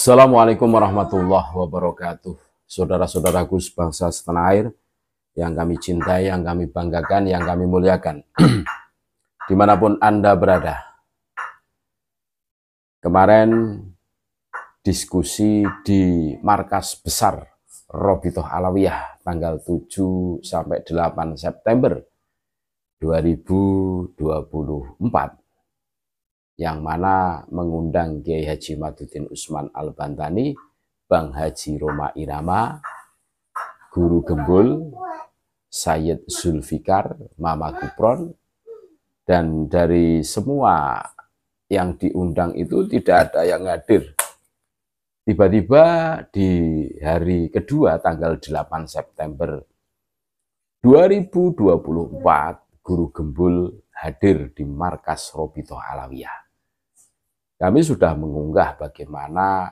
Assalamualaikum warahmatullahi wabarakatuh. Saudara-saudaraku sebangsa setanah air yang kami cintai, yang kami banggakan, yang kami muliakan. Dimanapun Anda berada. Kemarin diskusi di markas besar Robitoh Alawiyah tanggal 7 sampai 8 September 2024 yang mana mengundang Kiai Haji Maduddin Usman Al-Bantani, Bang Haji Roma Irama, Guru Gembul, Sayyid Zulfikar, Mama Kupron, dan dari semua yang diundang itu tidak ada yang hadir. Tiba-tiba di hari kedua tanggal 8 September 2024, Guru Gembul hadir di markas Robito Alawiyah. Kami sudah mengunggah bagaimana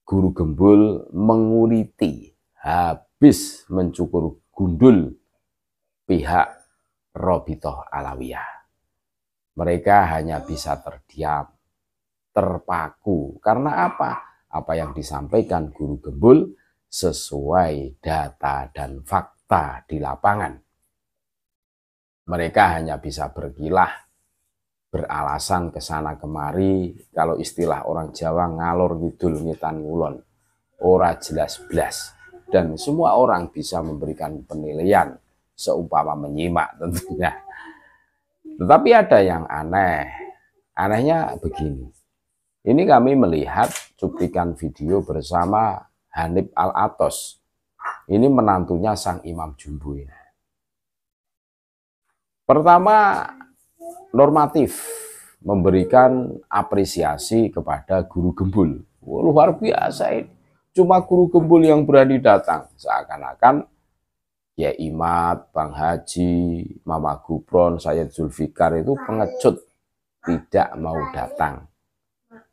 guru gembul menguliti habis mencukur gundul pihak Robitoh Alawiyah. Mereka hanya bisa terdiam, terpaku. Karena apa? Apa yang disampaikan guru gembul sesuai data dan fakta di lapangan. Mereka hanya bisa berkilah beralasan ke sana kemari kalau istilah orang Jawa ngalor ngidul ngitan ngulon ora jelas belas dan semua orang bisa memberikan penilaian seumpama menyimak tentunya tetapi ada yang aneh anehnya begini ini kami melihat cuplikan video bersama Hanif Al-Atos ini menantunya sang Imam Jumbo ya. Pertama normatif memberikan apresiasi kepada guru gembul. Wah, luar biasa ini. Cuma guru gembul yang berani datang. Seakan-akan ya Imat, Bang Haji, Mama Gupron, saya Zulfikar itu pengecut tidak mau datang.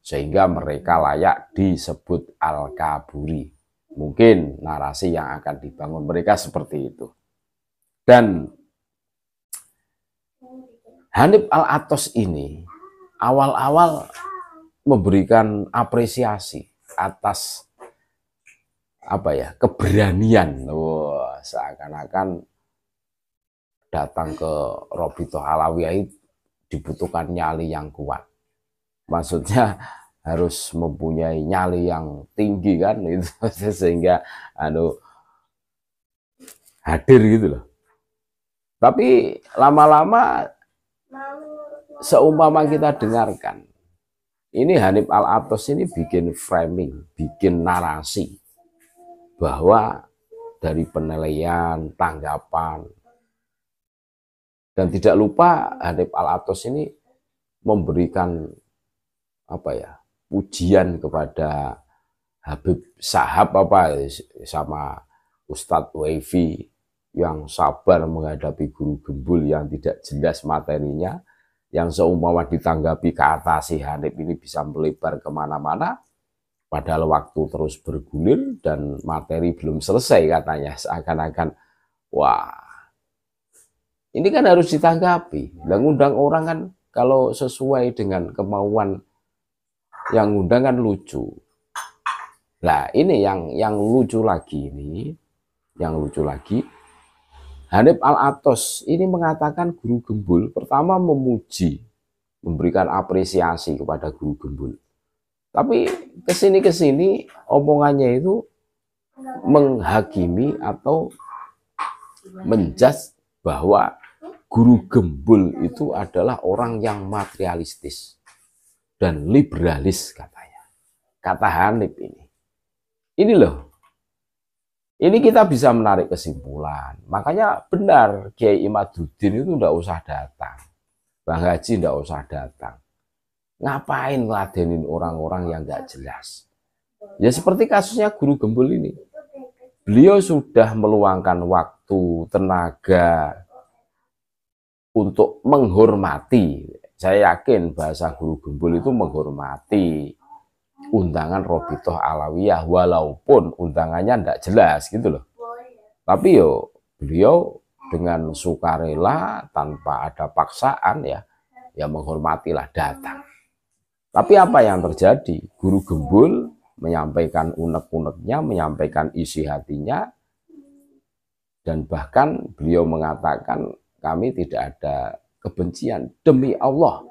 Sehingga mereka layak disebut Al-Kaburi. Mungkin narasi yang akan dibangun mereka seperti itu. Dan Hanif Al-Atos ini awal-awal memberikan apresiasi atas apa ya keberanian wah seakan-akan datang ke Robito Halawiyah dibutuhkan nyali yang kuat maksudnya harus mempunyai nyali yang tinggi kan itu sehingga anu hadir gitu loh tapi lama-lama seumpama kita dengarkan, ini Hanif Al-Atos ini bikin framing, bikin narasi bahwa dari penilaian, tanggapan, dan tidak lupa Hanif Al-Atos ini memberikan apa ya pujian kepada Habib Sahab apa sama Ustadz Waifi yang sabar menghadapi guru gembul yang tidak jelas materinya yang seumpama ditanggapi ke atas si Hanif ini bisa melebar kemana-mana, padahal waktu terus bergulir dan materi belum selesai katanya, seakan-akan, wah, ini kan harus ditanggapi. Dan undang orang kan kalau sesuai dengan kemauan yang undang kan lucu. Nah ini yang yang lucu lagi ini, yang lucu lagi Hanif Al-Atos ini mengatakan guru gembul pertama memuji, memberikan apresiasi kepada guru gembul. Tapi kesini-kesini omongannya itu menghakimi atau menjas bahwa guru gembul itu adalah orang yang materialistis dan liberalis katanya. Kata Hanif ini. Ini loh ini kita bisa menarik kesimpulan. Makanya benar Kiai Imaduddin itu tidak usah datang. Bang Haji tidak usah datang. Ngapain ngeladenin orang-orang yang nggak jelas? Ya seperti kasusnya Guru Gembul ini. Beliau sudah meluangkan waktu, tenaga untuk menghormati. Saya yakin bahasa Guru Gembul itu menghormati undangan Robitoh Alawiyah walaupun undangannya tidak jelas gitu loh. Tapi yo beliau dengan sukarela tanpa ada paksaan ya ya menghormatilah datang. Tapi apa yang terjadi? Guru Gembul menyampaikan unek-uneknya, menyampaikan isi hatinya, dan bahkan beliau mengatakan kami tidak ada kebencian demi Allah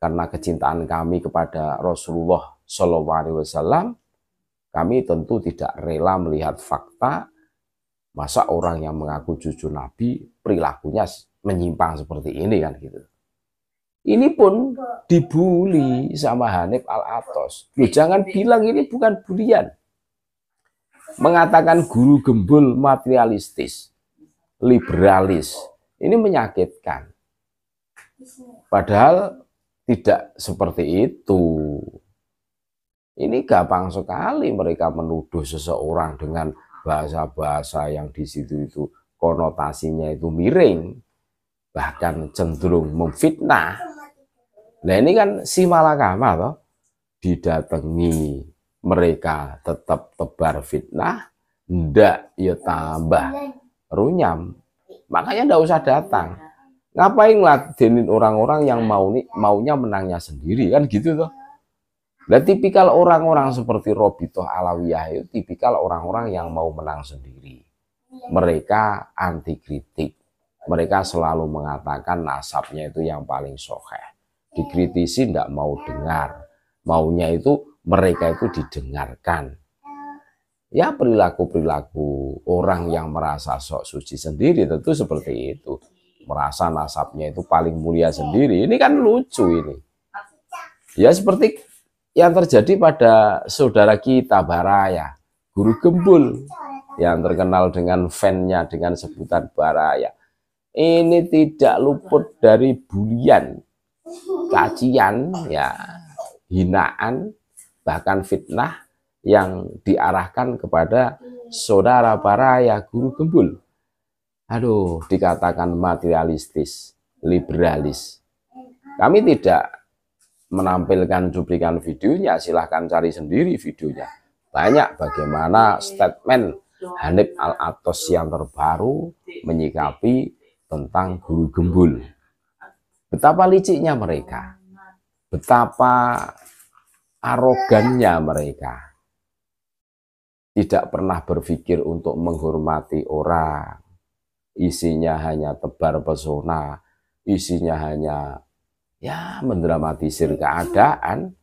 karena kecintaan kami kepada Rasulullah Shallallahu Alaihi Wasallam, kami tentu tidak rela melihat fakta masa orang yang mengaku cucu Nabi perilakunya menyimpang seperti ini kan gitu. Ini pun dibully sama Hanif Al Atos. Lu jangan bilang ini bukan bulian. Mengatakan guru gembul materialistis, liberalis, ini menyakitkan. Padahal tidak seperti itu. Ini gampang sekali mereka menuduh seseorang dengan bahasa-bahasa yang di situ itu konotasinya itu miring, bahkan cenderung memfitnah. Nah ini kan si malakama toh didatangi mereka tetap tebar fitnah, ndak ya tambah runyam. Makanya ndak usah datang. Ngapain ngeladenin orang-orang yang mau nih maunya menangnya sendiri kan gitu toh. Nah, tipikal orang-orang seperti Robitoh Alawiyah itu tipikal orang-orang yang mau menang sendiri. Mereka anti kritik. Mereka selalu mengatakan nasabnya itu yang paling sokeh. Dikritisi tidak mau dengar. Maunya itu mereka itu didengarkan. Ya perilaku-perilaku orang yang merasa sok suci sendiri tentu seperti itu. Merasa nasabnya itu paling mulia sendiri. Ini kan lucu ini. Ya seperti yang terjadi pada saudara kita Baraya, guru gembul yang terkenal dengan fannya dengan sebutan Baraya. Ini tidak luput dari bulian, kacian, ya, hinaan, bahkan fitnah yang diarahkan kepada saudara Baraya, guru gembul. Aduh, dikatakan materialistis, liberalis. Kami tidak menampilkan cuplikan videonya, silahkan cari sendiri videonya. Banyak bagaimana statement Hanif Al-Atos yang terbaru menyikapi tentang guru gembul. Betapa liciknya mereka, betapa arogannya mereka. Tidak pernah berpikir untuk menghormati orang. Isinya hanya tebar pesona, isinya hanya ya mendramatisir keadaan,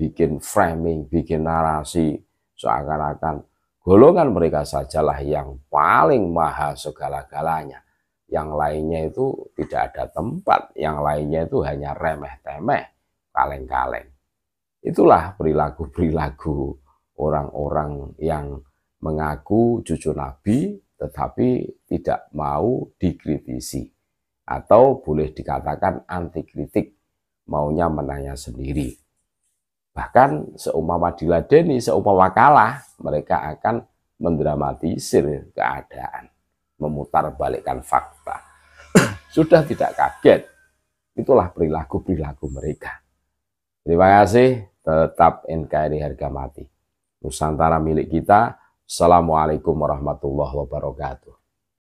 bikin framing, bikin narasi, seakan-akan golongan mereka sajalah yang paling maha segala-galanya. Yang lainnya itu tidak ada tempat, yang lainnya itu hanya remeh-temeh, kaleng-kaleng. Itulah perilaku-perilaku orang-orang yang mengaku cucu Nabi tetapi tidak mau dikritisi atau boleh dikatakan anti kritik maunya menanya sendiri. Bahkan seumpama diladeni, seumpama kalah, mereka akan mendramatisir keadaan, memutar balikan fakta. Sudah tidak kaget, itulah perilaku-perilaku mereka. Terima kasih, tetap NKRI harga mati. Nusantara milik kita. Assalamualaikum warahmatullahi wabarakatuh.